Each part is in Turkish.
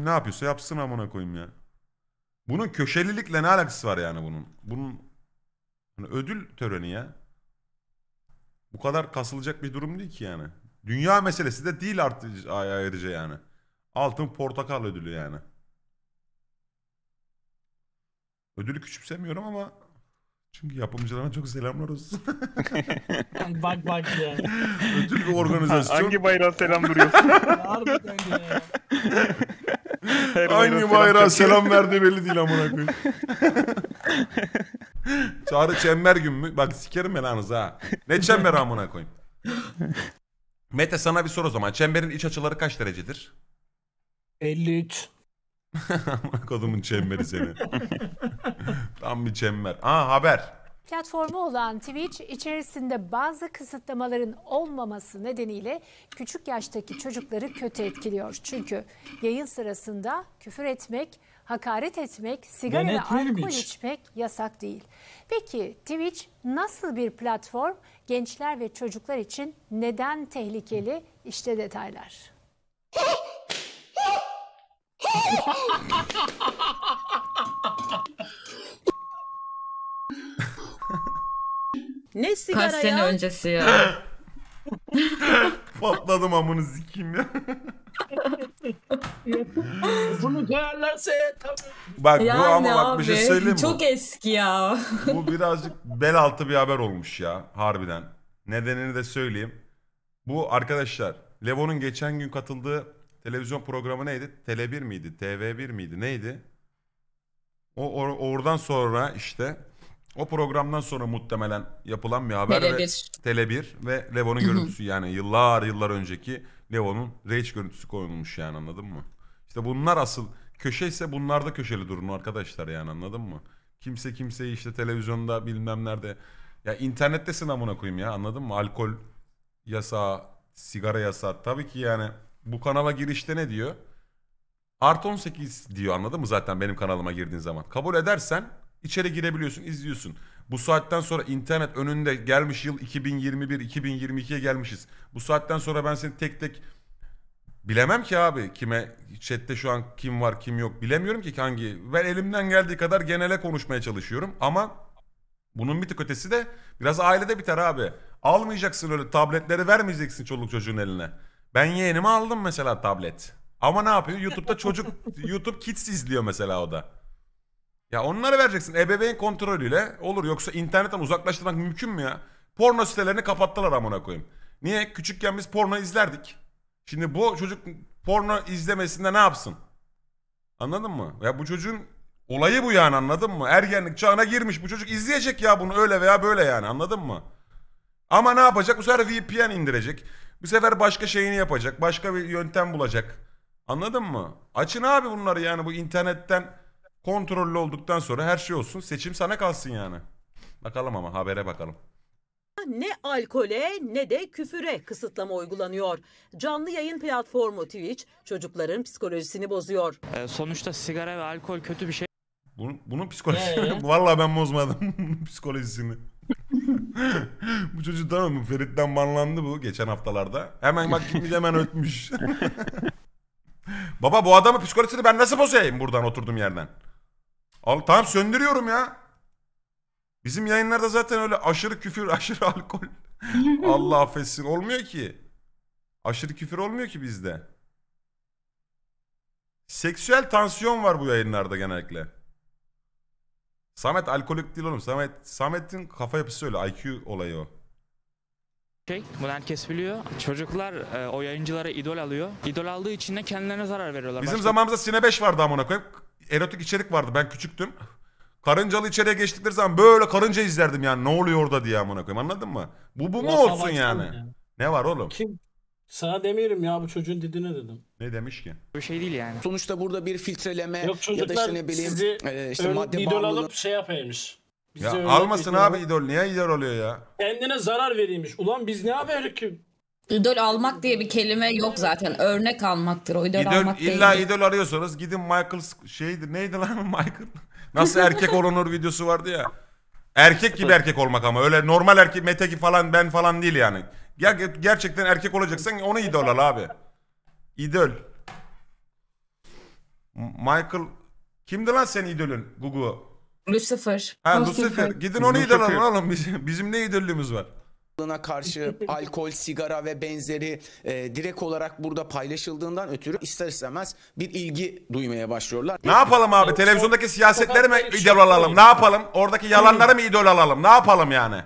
Ne yapıyorsa yapsın amına koyayım ya. Bunun köşelilikle ne alakası var yani bunun? Bunun hani ödül töreni ya. Bu kadar kasılacak bir durum değil ki yani. Dünya meselesi de değil artık ayrıca yani. Altın portakal ödülü yani. Ödülü küçümsemiyorum ama çünkü yapımcılarına çok selamlar olsun. bak bak ya. Ödül bir organizasyon. Hangi bayrağa selam duruyorsun? Harbiden ya. bayrağı Hangi bayrağa selam verdi belli değil amına koyayım. Çağrı çember gün mü? Bak sikerim belanızı ha. Ne çember amına koyayım. Mete sana bir soru o zaman. Çemberin iç açıları kaç derecedir? 53. Amına kodumun çemberi seni. Tam bir çember. Aa haber. Platformu olan Twitch içerisinde bazı kısıtlamaların olmaması nedeniyle küçük yaştaki çocukları kötü etkiliyor. Çünkü yayın sırasında küfür etmek, hakaret etmek, sigara ve alkol içmek yasak değil. Peki Twitch nasıl bir platform? Gençler ve çocuklar için neden tehlikeli? İşte detaylar. Ne sigara Kaç ya? sene öncesi ya. Patladım amını sikeyim ya. Bunu duyarlarsa tabii. Bak bu Yani ama bak bir şey söyleyeyim mi? Çok eski ya. Bu birazcık bel altı bir haber olmuş ya harbiden. Nedenini de söyleyeyim. Bu arkadaşlar Levo'nun geçen gün katıldığı televizyon programı neydi? Tele1 miydi? TV1 miydi? Neydi? O or- oradan sonra işte o programdan sonra muhtemelen yapılan bir haber Tele ve 1. Tele 1 ve Levo'nun görüntüsü yani yıllar yıllar önceki Levo'nun Rage görüntüsü koyulmuş yani anladın mı? İşte bunlar asıl köşe ise bunlar da köşeli durun arkadaşlar yani anladın mı? Kimse kimseyi işte televizyonda bilmem nerede ya internettesin amına koyayım ya anladın mı? Alkol yasağı, sigara yasağı tabii ki yani bu kanala girişte ne diyor? Art 18 diyor anladın mı zaten benim kanalıma girdiğin zaman. Kabul edersen İçeri girebiliyorsun, izliyorsun. Bu saatten sonra internet önünde gelmiş yıl 2021, 2022'ye gelmişiz. Bu saatten sonra ben seni tek tek bilemem ki abi kime chatte şu an kim var kim yok bilemiyorum ki hangi. Ben elimden geldiği kadar genele konuşmaya çalışıyorum ama bunun bir tık ötesi de biraz ailede biter abi. Almayacaksın öyle tabletleri vermeyeceksin çoluk çocuğun eline. Ben yeğenime aldım mesela tablet. Ama ne yapıyor? YouTube'da çocuk YouTube Kids izliyor mesela o da. Ya onları vereceksin ebeveyn kontrolüyle. Olur yoksa internetten uzaklaştırmak mümkün mü ya? Porno sitelerini kapattılar amına koyayım. Niye? Küçükken biz porno izlerdik. Şimdi bu çocuk porno izlemesinde ne yapsın? Anladın mı? Ya bu çocuğun olayı bu yani anladın mı? Ergenlik çağına girmiş bu çocuk izleyecek ya bunu öyle veya böyle yani anladın mı? Ama ne yapacak? Bu sefer VPN indirecek. Bu sefer başka şeyini yapacak. Başka bir yöntem bulacak. Anladın mı? Açın abi bunları yani bu internetten Kontrollü olduktan sonra her şey olsun. Seçim sana kalsın yani. Bakalım ama habere bakalım ne alkole ne de küfüre kısıtlama uygulanıyor. Canlı yayın platformu Twitch çocukların psikolojisini bozuyor. Ee, sonuçta sigara ve alkol kötü bir şey. Bunun, bunun psikolojisi. Ee? Vallahi ben bozmadım psikolojisini. bu çocuk tamam mı? Ferit'ten banlandı bu geçen haftalarda. Hemen bak gitmiş hemen ötmüş. Baba bu adamın psikolojisini ben nasıl bozayım buradan oturduğum yerden? Al, tamam söndürüyorum ya. Bizim yayınlarda zaten öyle aşırı küfür, aşırı alkol. Allah affetsin olmuyor ki. Aşırı küfür olmuyor ki bizde. Seksüel tansiyon var bu yayınlarda genellikle. Samet alkolik değil oğlum. Samet Samet'in kafa yapısı öyle. IQ olayı o. Şey, bunu herkes biliyor. Çocuklar e, o yayıncılara idol alıyor. İdol aldığı için de kendilerine zarar veriyorlar. Bizim Başka... zamanımızda Sine 5 vardı amına koyayım erotik içerik vardı ben küçüktüm. Karıncalı içeriye geçtikleri zaman böyle karınca izlerdim yani ne oluyor orada diye amına koyayım anladın mı? Bu bu mu olsun yani? ya. Ne var oğlum? Kim? Sana demiyorum ya bu çocuğun didine dedim. Ne demiş ki? Bir şey değil yani. Sonuçta burada bir filtreleme Yok ya da işte ne bileyim sizi e, işte madde idol alıp şey yapaymış. Bizi Ya almasın abi idol niye idol oluyor ya? Kendine zarar veriymiş. Ulan biz ne haber ki? İdol almak diye bir kelime yok zaten. Örnek almaktır. O idol, İdol, almak illa değil. idol arıyorsanız gidin Michael şeydi neydi lan Michael? Nasıl erkek olunur videosu vardı ya. Erkek gibi erkek olmak ama öyle normal erkek Mete ki falan ben falan değil yani. Ger gerçekten erkek olacaksan onu idol al abi. İdol. Michael kimdi lan senin idolün Google. Lucifer. Ha Lucifer. Gidin onu idol alın oğlum. Bizim, bizim ne idolümüz var? sağlığına karşı alkol, sigara ve benzeri e, direkt olarak burada paylaşıldığından ötürü ister istemez bir ilgi duymaya başlıyorlar. Ne yapalım abi? Televizyondaki siyasetleri mi idol alalım? Ne yapalım? Oradaki yalanları mı idol alalım? Ne yapalım yani?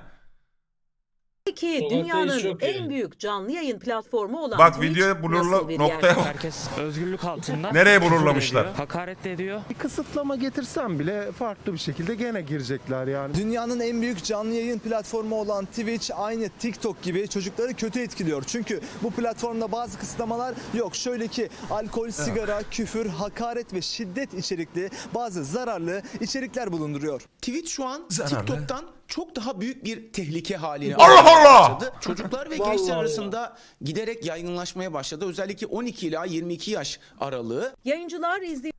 Peki dünyanın en yani. büyük canlı yayın platformu olan Bak Twitch blurla noktaya bak. Şey? Herkes özgürlük altında. Nereye küfür bulurlamışlar? Hakaret ediyor. Bir kısıtlama getirsem bile farklı bir şekilde gene girecekler yani. Dünyanın en büyük canlı yayın platformu olan Twitch aynı TikTok gibi çocukları kötü etkiliyor. Çünkü bu platformda bazı kısıtlamalar yok. Şöyle ki alkol, sigara, küfür, hakaret ve şiddet içerikli bazı zararlı içerikler bulunduruyor. Twitch şu an Zararlı. TikTok'tan çok daha büyük bir tehlike haline Allah Allah! başladı. Çocuklar ve gençler arasında giderek yaygınlaşmaya başladı. Özellikle 12 ila 22 yaş aralığı. Yayıncılar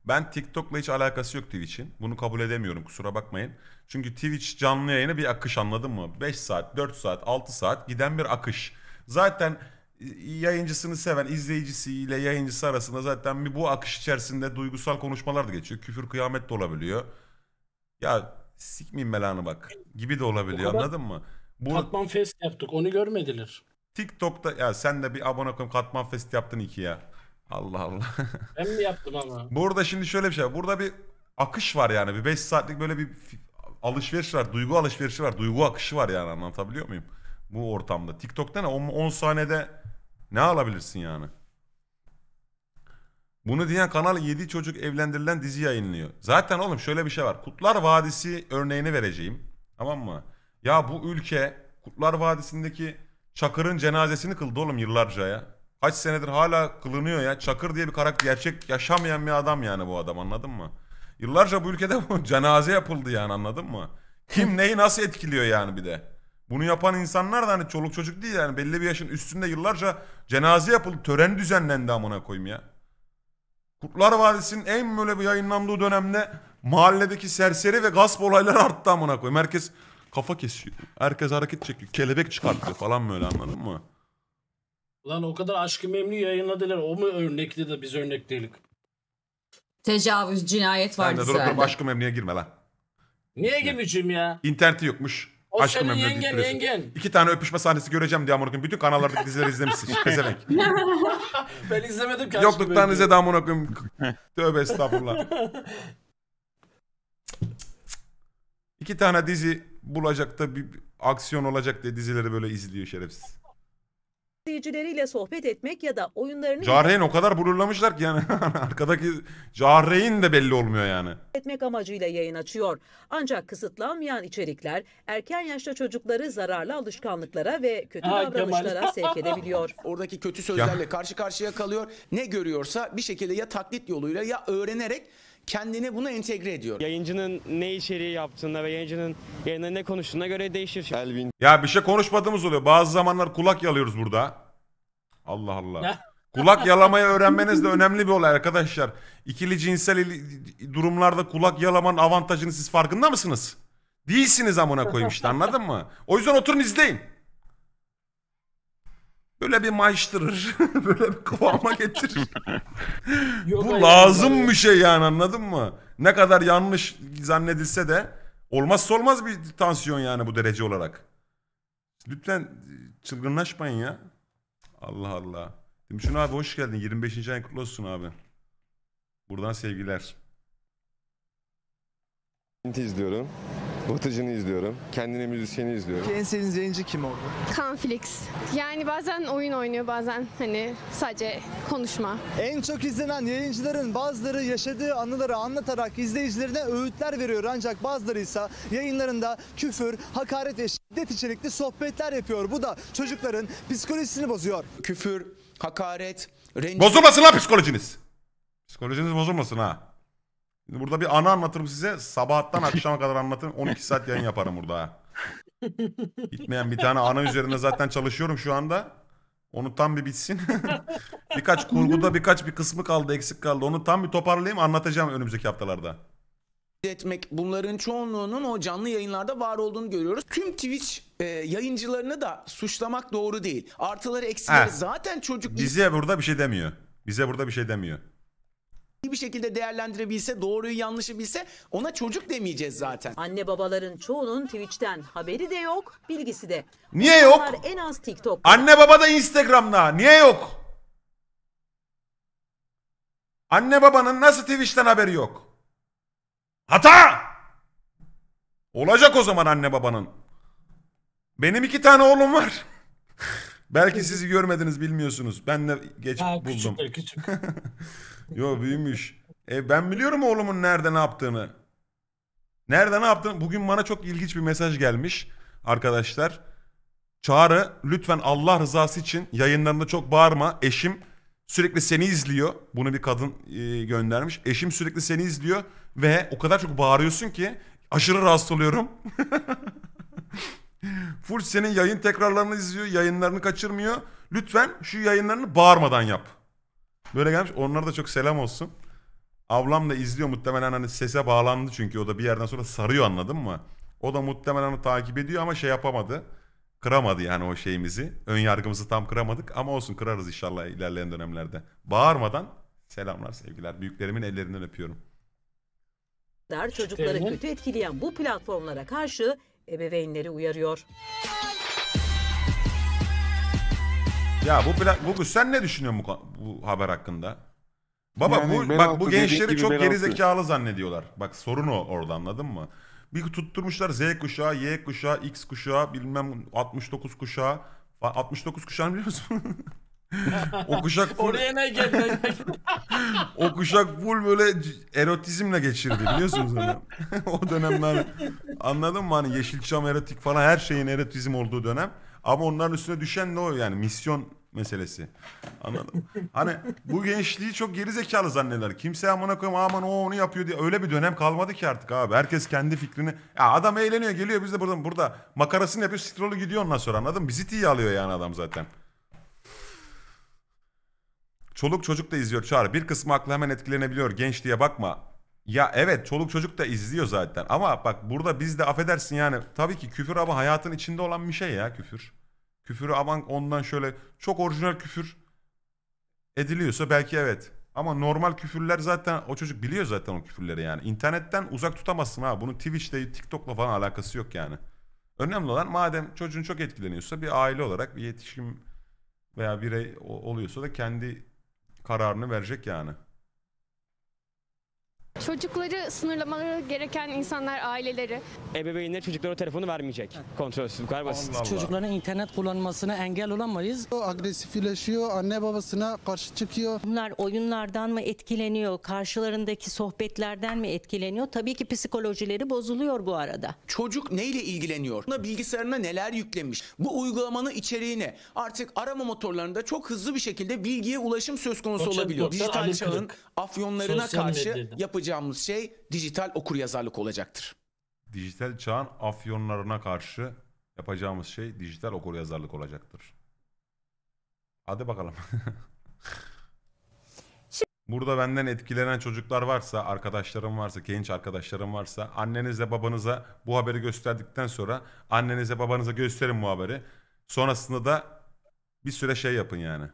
Ben TikTok'la hiç alakası yok Twitch'in. Bunu kabul edemiyorum kusura bakmayın. Çünkü Twitch canlı yayını bir akış anladın mı? 5 saat, 4 saat, 6 saat giden bir akış. Zaten e, yayıncısını seven izleyicisiyle yayıncısı arasında zaten bir bu akış içerisinde duygusal konuşmalar da geçiyor. Küfür kıyamet de olabiliyor. Ya sikmeyeyim melanı bak gibi de olabiliyor anladın mı? Bu... Katman Fest yaptık onu görmediler. TikTok'ta ya sen de bir abone koyayım Katman Fest yaptın iki ya. Allah Allah. ben mi yaptım ama? Burada şimdi şöyle bir şey var. Burada bir akış var yani. Bir 5 saatlik böyle bir alışveriş var. Duygu alışverişi var. Duygu akışı var yani anlatabiliyor muyum? Bu ortamda. TikTok'ta ne? 10 saniyede ne alabilirsin yani? Bunu diyen kanal 7 çocuk evlendirilen dizi yayınlıyor. Zaten oğlum şöyle bir şey var. Kutlar Vadisi örneğini vereceğim. Tamam mı? Ya bu ülke Kutlar Vadisi'ndeki Çakır'ın cenazesini kıldı oğlum yıllarca ya. Kaç senedir hala kılınıyor ya. Çakır diye bir karakter gerçek yaşamayan bir adam yani bu adam anladın mı? Yıllarca bu ülkede bu cenaze yapıldı yani anladın mı? Kim neyi nasıl etkiliyor yani bir de. Bunu yapan insanlar da hani çoluk çocuk değil yani belli bir yaşın üstünde yıllarca cenaze yapıldı. Tören düzenlendi amına koyayım ya. Kurtlar Vadisi'nin en böyle bir yayınlandığı dönemde mahalledeki serseri ve gasp olayları arttı amına koyayım. Herkes kafa kesiyor. Herkes hareket çekiyor. Kelebek çıkartıyor falan böyle anladın mı? Lan o kadar aşkı memnu yayınladılar. O mu örnekli de biz örnek değilik. Tecavüz, cinayet vardı Sen de durup durup aşkı memnuya girme lan. Niye girmeyeceğim ya? İnterneti yokmuş. O Aşkım senin Memnun yengen Titresi. İki tane öpüşme sahnesi göreceğim diye amına koyayım. Bütün kanallardaki dizileri izlemişsin. Pezevenk. Ben izlemedim ki. Yokluktan Memnun. izledi amına koyayım. Tövbe estağfurullah. İki tane dizi bulacak da bir bir aksiyon olacak diye dizileri böyle izliyor şerefsiz izleyicileriyle sohbet etmek ya da oyunlarını Cahreyn o kadar bulurlamışlar ki yani arkadaki Cahreyn de belli olmuyor yani. etmek amacıyla yayın açıyor. Ancak kısıtlanmayan içerikler erken yaşta çocukları zararlı alışkanlıklara ve kötü Ha, davranışlara sevk edebiliyor. Oradaki kötü sözlerle karşı karşıya kalıyor. Ne görüyorsa bir şekilde ya taklit yoluyla ya öğrenerek kendini buna entegre ediyor. Yayıncının ne içeriği yaptığına ve yayıncının yayında ne konuştuğuna göre değişir. şimdi. Elvin Ya bir şey konuşmadığımız oluyor. Bazı zamanlar kulak yalıyoruz burada. Allah Allah. kulak yalamayı öğrenmeniz de önemli bir olay arkadaşlar. İkili cinsel durumlarda kulak yalamanın avantajını siz farkında mısınız? Değilsiniz amına koyayım işte anladın mı? O yüzden oturun izleyin. Böyle bir maştırır, Böyle bir kıvama getirir. bu lazım bir şey yani anladın mı? Ne kadar yanlış zannedilse de olmazsa olmaz bir tansiyon yani bu derece olarak. Lütfen e, çılgınlaşmayın ya. Allah Allah. Şimdi abi hoş geldin. 25. ay kutlu olsun abi. Buradan sevgiler. izliyorum. Batıcını izliyorum. Kendine müzisyeni izliyorum. En sevdiğiniz yayıncı kim oldu? Kanflix. Yani bazen oyun oynuyor bazen hani sadece konuşma. En çok izlenen yayıncıların bazıları yaşadığı anıları anlatarak izleyicilerine öğütler veriyor. Ancak bazıları ise yayınlarında küfür, hakaret ve şiddet içerikli sohbetler yapıyor. Bu da çocukların psikolojisini bozuyor. Küfür, hakaret, rencide... Bozulmasın lan psikolojiniz. Psikolojiniz bozulmasın ha. Burada bir anı anlatırım size. Sabahtan akşama kadar anlatırım. 12 saat yayın yaparım burada. ha. Bitmeyen bir tane ana üzerinde zaten çalışıyorum şu anda. Onu tam bir bitsin. birkaç kurguda birkaç bir kısmı kaldı, eksik kaldı. Onu tam bir toparlayayım, anlatacağım önümüzdeki haftalarda etmek bunların çoğunluğunun o canlı yayınlarda var olduğunu görüyoruz. Tüm Twitch e, yayıncılarını da suçlamak doğru değil. Artıları eksileri Heh. zaten çocuk Bize burada bir şey demiyor. Bize burada bir şey demiyor iyi bir şekilde değerlendirebilse, doğruyu yanlışı bilse ona çocuk demeyeceğiz zaten. Anne babaların çoğunun Twitch'ten haberi de yok, bilgisi de. Niye yok? en az TikTok. Anne baba da Instagram'da. Niye yok? Anne babanın nasıl Twitch'ten haberi yok? Hata! Olacak o zaman anne babanın. Benim iki tane oğlum var. Belki sizi görmediniz bilmiyorsunuz. Ben de geç Ha, buldum. küçükler Yo büyümüş. E ben biliyorum oğlumun nerede ne yaptığını. Nerede ne yaptığını. Bugün bana çok ilginç bir mesaj gelmiş arkadaşlar. Çağrı lütfen Allah rızası için yayınlarında çok bağırma. Eşim sürekli seni izliyor. Bunu bir kadın e, göndermiş. Eşim sürekli seni izliyor ve o kadar çok bağırıyorsun ki aşırı rahatsız oluyorum. Full senin yayın tekrarlarını izliyor. Yayınlarını kaçırmıyor. Lütfen şu yayınlarını bağırmadan yap. Böyle gelmiş. Onlara da çok selam olsun. Ablam da izliyor muhtemelen hani sese bağlandı çünkü o da bir yerden sonra sarıyor anladın mı? O da muhtemelen onu takip ediyor ama şey yapamadı. Kıramadı yani o şeyimizi. Ön yargımızı tam kıramadık ama olsun kırarız inşallah ilerleyen dönemlerde. Bağırmadan selamlar sevgiler. Büyüklerimin ellerinden öpüyorum. Çocukları kötü etkileyen bu platformlara karşı ebeveynleri uyarıyor. Ya bu plan, bu sen ne düşünüyorsun bu, bu haber hakkında? Baba Yani bu bak bu gençleri çok gerizekalı zannediyorlar. Bak sorun o orada anladın mı? Bir tutturmuşlar Z kuşağı, Y kuşağı, X kuşağı, bilmem 69 kuşağı. 69 kuşağını biliyor musun? o kuşak full... Oraya ne geldi? o kuşak full böyle erotizmle geçirdi biliyorsunuz hani. o dönemler anladın mı hani Yeşilçam erotik falan her şeyin erotizm olduğu dönem. Ama onların üstüne düşen ne o yani misyon meselesi. Anladım. hani bu gençliği çok geri zekalı zanneder. Kimse amına koyayım aman o onu yapıyor diye öyle bir dönem kalmadı ki artık abi. Herkes kendi fikrini. Ya adam eğleniyor geliyor biz de burada burada makarasını yapıyor strolü gidiyor ondan sonra anladın mı? Bizi tiye alıyor yani adam zaten. Çoluk çocuk da izliyor Çağrı. Bir kısmı aklı hemen etkilenebiliyor genç diye bakma. Ya evet çoluk çocuk da izliyor zaten ama bak burada biz de affedersin yani tabii ki küfür ama hayatın içinde olan bir şey ya küfür. Küfürü aman ondan şöyle çok orijinal küfür ediliyorsa belki evet. Ama normal küfürler zaten o çocuk biliyor zaten o küfürleri yani. İnternetten uzak tutamazsın ha. Bunun Twitch'te, TikTok'la falan alakası yok yani. Önemli olan madem çocuğun çok etkileniyorsa bir aile olarak bir yetişkin veya birey oluyorsa da kendi kararını verecek yani. Çocukları sınırlamaları gereken insanlar aileleri. Ebeveynler çocuklara telefonu vermeyecek. Kontrolsüz bu kadar basit. Çocukların internet kullanmasına engel olamayız. O agresifleşiyor, anne babasına karşı çıkıyor. Bunlar oyunlardan mı etkileniyor, karşılarındaki sohbetlerden mi etkileniyor? Tabii ki psikolojileri bozuluyor bu arada. Çocuk neyle ilgileniyor? Bilgisayarına neler yüklemiş? Bu uygulamanın içeriğine artık arama motorlarında çok hızlı bir şekilde bilgiye ulaşım söz konusu Doktor, olabiliyor. Doktor Dijital çağın afyonlarına Sosyal karşı medyada. yapı yapacağımız şey dijital okur yazarlık olacaktır. Dijital çağın afyonlarına karşı yapacağımız şey dijital okur yazarlık olacaktır. Hadi bakalım. Burada benden etkilenen çocuklar varsa, arkadaşlarım varsa, genç arkadaşlarım varsa annenize babanıza bu haberi gösterdikten sonra annenize babanıza gösterin bu haberi. Sonrasında da bir süre şey yapın yani.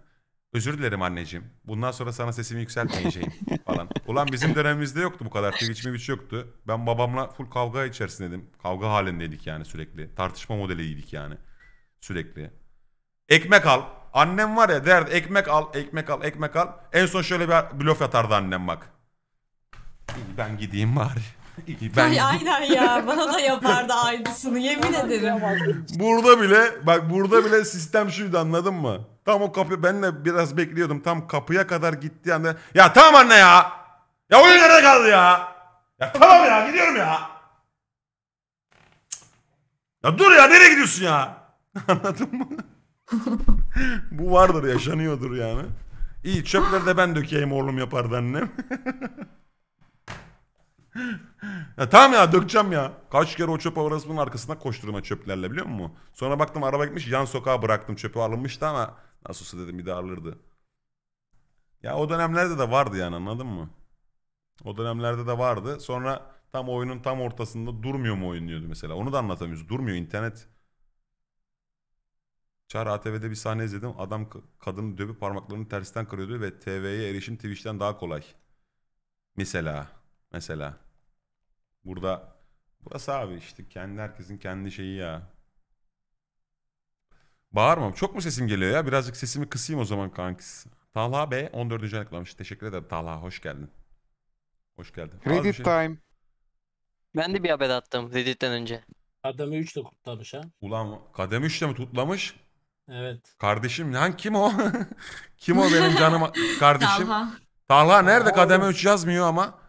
Özür dilerim anneciğim. Bundan sonra sana sesimi yükseltmeyeceğim falan. Ulan bizim dönemimizde yoktu bu kadar. Twitch mi yoktu. Ben babamla full kavga içerisindeydim. Kavga halindeydik yani sürekli. Tartışma modeliydik yani. Sürekli. Ekmek al. Annem var ya derdi ekmek al, ekmek al, ekmek al. En son şöyle bir blöf atardı annem bak. Ben gideyim bari ben... Ay aynen ya bana da yapardı aynısını yemin ederim. burada bile bak burada bile sistem şuydu anladın mı? Tam o kapı ben de biraz bekliyordum. Tam kapıya kadar gitti anda. Ya tamam anne ya. Ya oyun nerede kaldı ya? Ya tamam ya gidiyorum ya. Ya dur ya nereye gidiyorsun ya? Anladın mı? Bu vardır yaşanıyordur yani. İyi çöpleri de ben dökeyim oğlum yapardı annem ya tamam ya dökeceğim ya. Kaç kere o çöp arasının arkasına koşturma çöplerle biliyor musun? Sonra baktım araba gitmiş yan sokağa bıraktım çöpü alınmıştı ama nasıl olsa dedim idarlırdı. Ya o dönemlerde de vardı yani anladın mı? O dönemlerde de vardı. Sonra tam oyunun tam ortasında durmuyor mu oynuyordu mesela. Onu da anlatamıyoruz. Durmuyor internet. Çar ATV'de bir sahne izledim. Adam kadını dövüp parmaklarını tersten kırıyordu ve TV'ye erişim Twitch'ten daha kolay. Mesela. Mesela. Burada burası abi işte kendi herkesin kendi şeyi ya. Bağırmam. Çok mu sesim geliyor ya? Birazcık sesimi kısayım o zaman kankis. Talha B 14. ayıklamış. Teşekkür ederim Talha. Hoş geldin. Hoş geldin. Credit şey- time. Ben de bir haber attım Reddit'ten önce. Adamı 3 ile kurtarmış ha. Ulan kadem 3'te mi tutlamış? Evet. Kardeşim lan kim o? kim o benim canım kardeşim? Talha. Talha nerede kademe 3 yazmıyor ama?